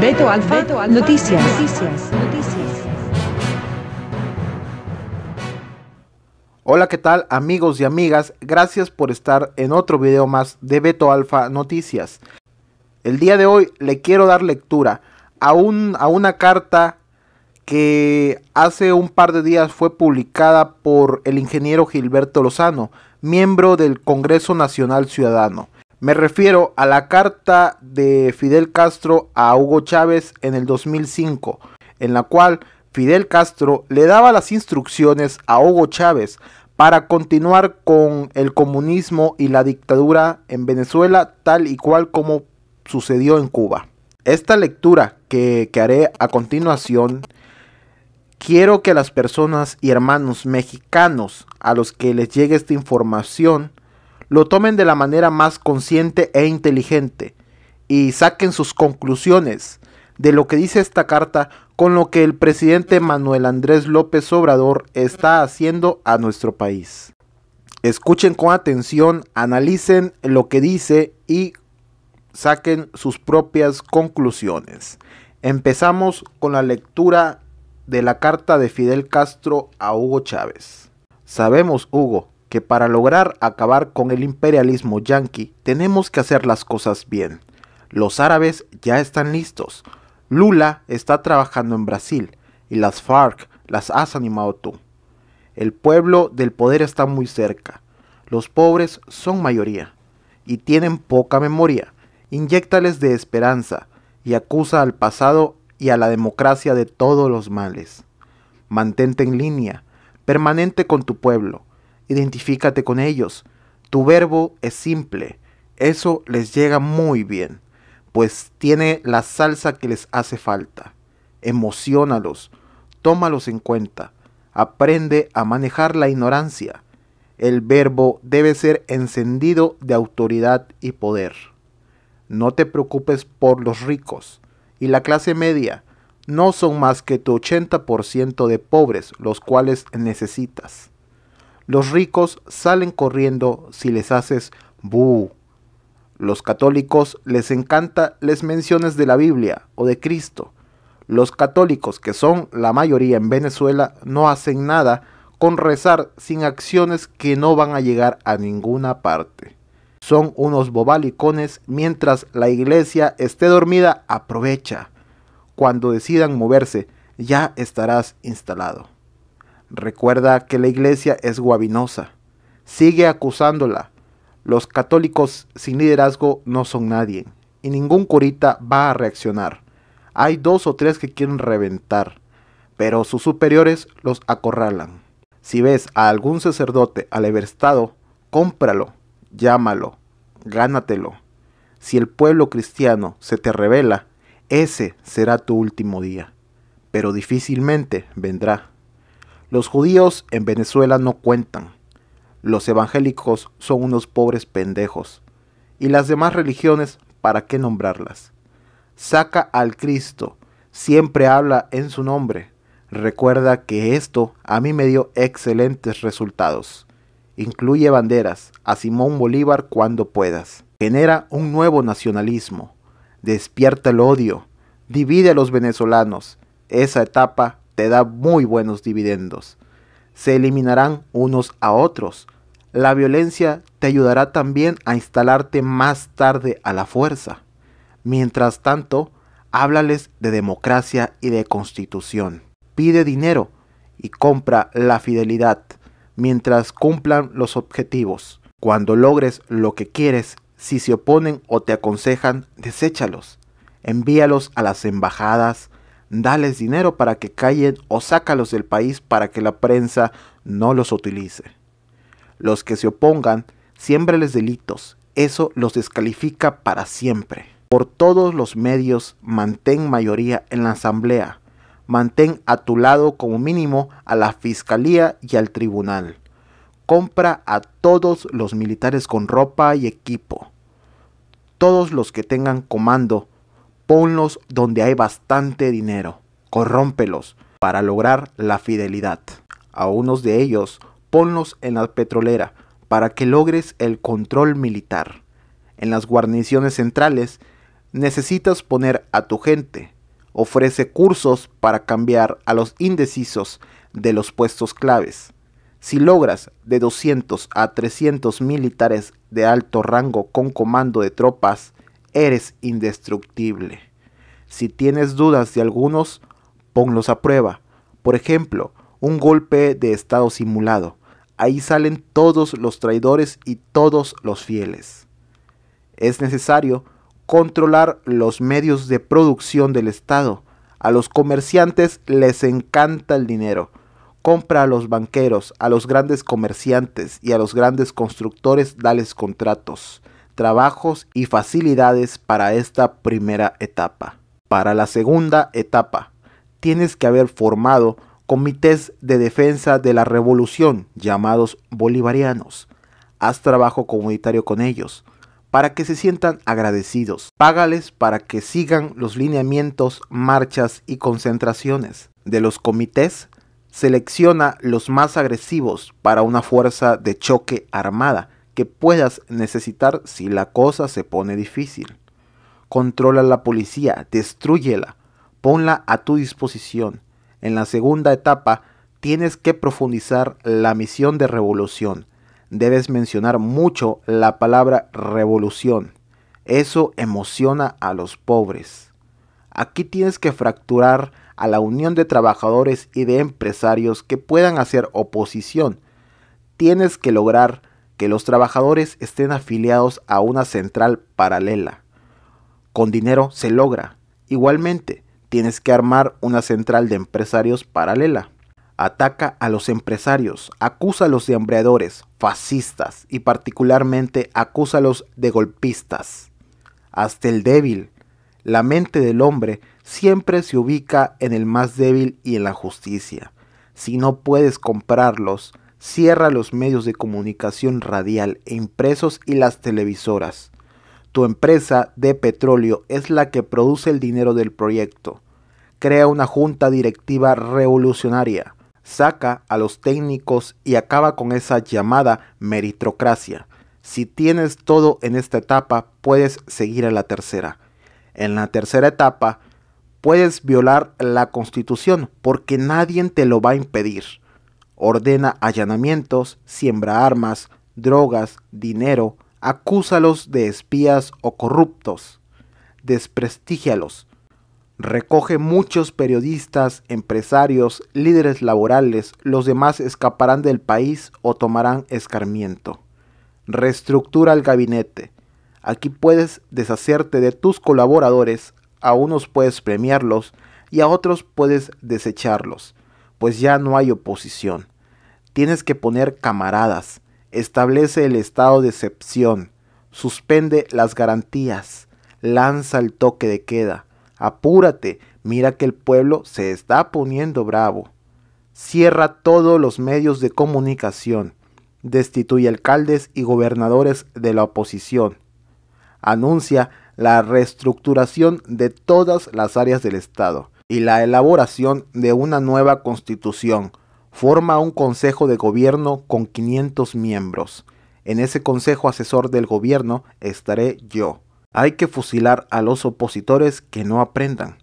Beto Alfa, Noticias. Hola, ¿qué tal amigos y amigas? Gracias por estar en otro video más de Beto Alfa Noticias. El día de hoy le quiero dar lectura a, un, a una carta que hace un par de días fue publicada por el ingeniero Gilberto Lozano, miembro del Congreso Nacional Ciudadano. Me refiero a la carta de Fidel Castro a Hugo Chávez en el 2005, en la cual Fidel Castro le daba las instrucciones a Hugo Chávez para continuar con el comunismo y la dictadura en Venezuela tal y cual como sucedió en Cuba. Esta lectura que, haré a continuación quiero que las personas y hermanos mexicanos a los que les llegue esta información lo tomen de la manera más consciente e inteligente y saquen sus conclusiones de lo que dice esta carta con lo que el presidente Manuel Andrés López Obrador está haciendo a nuestro país. Escuchen con atención, analicen lo que dice y saquen sus propias conclusiones. Empezamos con la lectura de la carta de Fidel Castro a Hugo Chávez. Sabemos, Hugo, que para lograr acabar con el imperialismo yanqui tenemos que hacer las cosas bien. Los árabes ya están listos. Lula está trabajando en Brasil y las FARC las has animado tú. El pueblo del poder está muy cerca. Los pobres son mayoría y tienen poca memoria. Inyéctales de esperanza y acusa al pasado y a la democracia de todos los males. Mantente en línea, permanente con tu pueblo identifícate con ellos. Tu verbo es simple. Eso les llega muy bien, pues tiene la salsa que les hace falta. Emocionalos, tómalos en cuenta. Aprende a manejar la ignorancia. El verbo debe ser encendido de autoridad y poder. No te preocupes por los ricos y la clase media. No son más que tu 80% de pobres los cuales necesitas. Los ricos salen corriendo si les haces bu. Los católicos les encanta les menciones de la Biblia o de Cristo. Los católicos, que son la mayoría en Venezuela, no hacen nada con rezar sin acciones que no van a llegar a ninguna parte. Son unos bobalicones mientras la iglesia esté dormida, aprovecha. Cuando decidan moverse, ya estarás instalado. Recuerda que la iglesia es guavinosa. Sigue acusándola. Los católicos sin liderazgo no son nadie. Y ningún curita va a reaccionar. Hay dos o tres que quieren reventar. Pero sus superiores los acorralan. Si ves a algún sacerdote estado, cómpralo, llámalo, gánatelo. Si el pueblo cristiano se te revela, ese será tu último día, pero difícilmente vendrá. Los judíos en Venezuela no cuentan. Los evangélicos son unos pobres pendejos. Y las demás religiones, ¿para qué nombrarlas? Saca al Cristo. Siempre habla en su nombre. Recuerda que esto a mí me dio excelentes resultados. Incluye banderas a Simón Bolívar cuando puedas. Genera un nuevo nacionalismo. Despierta el odio. Divide a los venezolanos. Esa etapa te da muy buenos dividendos. Se eliminarán unos a otros. La violencia te ayudará también a instalarte más tarde a la fuerza. Mientras tanto, háblales de democracia y de constitución. Pide dinero y compra la fidelidad mientras cumplan los objetivos. Cuando logres lo que quieres, si se oponen o te aconsejan, deséchalos. Envíalos a las embajadas, dales dinero para que callen o sácalos del país para que la prensa no los utilice. Los que se opongan, siémbrales delitos, eso los descalifica para siempre. Por todos los medios, mantén mayoría en la asamblea, mantén a tu lado como mínimo a la fiscalía y al tribunal. Compra a todos los militares con ropa y equipo. Todos los que tengan comando, ponlos donde hay bastante dinero, corrómpelos para lograr la fidelidad. A unos de ellos, ponlos en la petrolera para que logres el control militar. En las guarniciones centrales, necesitas poner a tu gente. Ofrece cursos para cambiar a los indecisos de los puestos claves. Si logras de 200 a 300 militares de alto rango con comando de tropas, eres indestructible. Si tienes dudas de algunos, ponlos a prueba. Por ejemplo, un golpe de estado simulado. Ahí salen todos los traidores y todos los fieles. Es necesario controlar los medios de producción del Estado. A los comerciantes les encanta el dinero. Compra a los banqueros, a los grandes comerciantes y a los grandes constructores, dales contratos trabajos y facilidades para esta primera etapa. Para la segunda etapa, tienes que haber formado comités de defensa de la revolución llamados bolivarianos. Haz trabajo comunitario con ellos para que se sientan agradecidos. Págales para que sigan los lineamientos, marchas y concentraciones. De los comités, selecciona los más agresivos para una fuerza de choque armada que puedas necesitar si la cosa se pone difícil. Controla la policía, destruyela, ponla a tu disposición. En la segunda etapa tienes que profundizar la misión de revolución. Debes mencionar mucho la palabra revolución. Eso emociona a los pobres. Aquí tienes que fracturar a la unión de trabajadores y de empresarios que puedan hacer oposición. Tienes que lograr que los trabajadores estén afiliados a una central paralela. Con dinero se logra. Igualmente, tienes que armar una central de empresarios paralela. Ataca a los empresarios, acúsalos de hambreadores, fascistas y particularmente acúsalos de golpistas. Hasta el débil. La mente del hombre siempre se ubica en el más débil y en la justicia. Si no puedes comprarlos, Cierra los medios de comunicación radial e impresos y las televisoras. Tu empresa de petróleo es la que produce el dinero del proyecto. Crea una junta directiva revolucionaria. Saca a los técnicos y acaba con esa llamada meritocracia. Si tienes todo en esta etapa, puedes seguir a la tercera. En la tercera etapa, puedes violar la constitución porque nadie te lo va a impedir ordena allanamientos, siembra armas, drogas, dinero, acúsalos de espías o corruptos, desprestígialos. Recoge muchos periodistas, empresarios, líderes laborales, los demás escaparán del país o tomarán escarmiento. Reestructura el gabinete. Aquí puedes deshacerte de tus colaboradores, a unos puedes premiarlos y a otros puedes desecharlos pues ya no hay oposición. Tienes que poner camaradas, establece el estado de excepción, suspende las garantías, lanza el toque de queda, apúrate, mira que el pueblo se está poniendo bravo. Cierra todos los medios de comunicación, destituye alcaldes y gobernadores de la oposición. Anuncia la reestructuración de todas las áreas del Estado y la elaboración de una nueva constitución. Forma un consejo de gobierno con 500 miembros. En ese consejo asesor del gobierno estaré yo. Hay que fusilar a los opositores que no aprendan.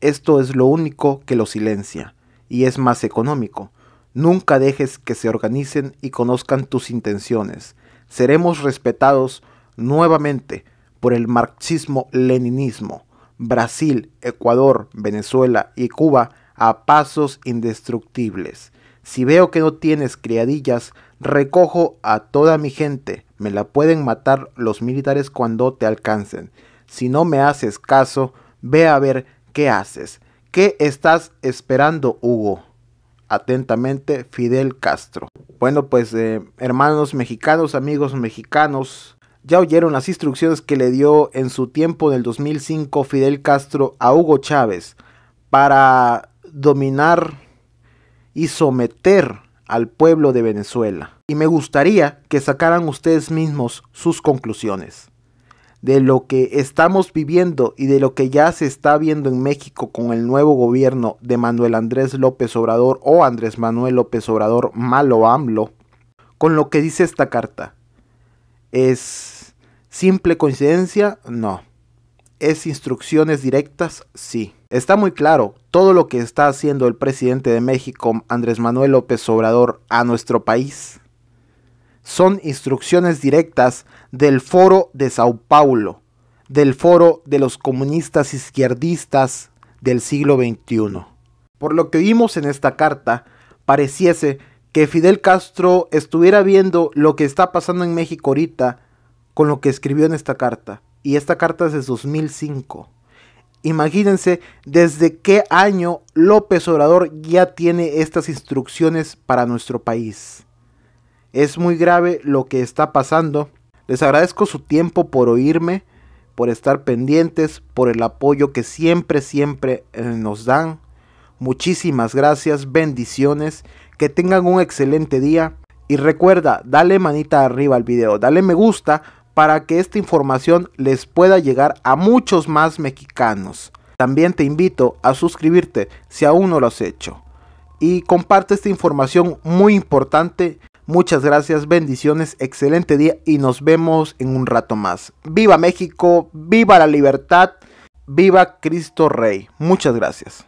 Esto es lo único que lo silencia y es más económico. Nunca dejes que se organicen y conozcan tus intenciones. Seremos respetados nuevamente por el marxismo-leninismo Brasil, Ecuador, Venezuela y Cuba a pasos indestructibles. Si veo que no tienes criadillas, recojo a toda mi gente. Me la pueden matar los militares cuando te alcancen. Si no me haces caso, ve a ver qué haces. ¿Qué estás esperando, Hugo? Atentamente, Fidel Castro. Bueno, pues eh, hermanos mexicanos, amigos mexicanos, ya oyeron las instrucciones que le dio en su tiempo del 2005 Fidel Castro a Hugo Chávez para dominar y someter al pueblo de Venezuela. Y me gustaría que sacaran ustedes mismos sus conclusiones de lo que estamos viviendo y de lo que ya se está viendo en México con el nuevo gobierno de Manuel Andrés López Obrador o Andrés Manuel López Obrador, malo AMLO, con lo que dice esta carta. ¿Es simple coincidencia? No. ¿Es instrucciones directas? Sí. Está muy claro, todo lo que está haciendo el presidente de México, Andrés Manuel López Obrador, a nuestro país, son instrucciones directas del foro de Sao Paulo, del foro de los comunistas izquierdistas del siglo XXI. Por lo que vimos en esta carta, pareciese que Fidel Castro estuviera viendo lo que está pasando en México ahorita con lo que escribió en esta carta. Y esta carta es de 2005. Imagínense desde qué año López Obrador ya tiene estas instrucciones para nuestro país. Es muy grave lo que está pasando. Les agradezco su tiempo por oírme, por estar pendientes, por el apoyo que siempre, siempre eh, nos dan. Muchísimas gracias, bendiciones. Que tengan un excelente día. Y recuerda, dale manita arriba al video, dale me gusta para que esta información les pueda llegar a muchos más mexicanos. También te invito a suscribirte si aún no lo has hecho. Y comparte esta información muy importante. Muchas gracias, bendiciones, excelente día y nos vemos en un rato más. Viva México, viva la libertad, viva Cristo Rey. Muchas gracias.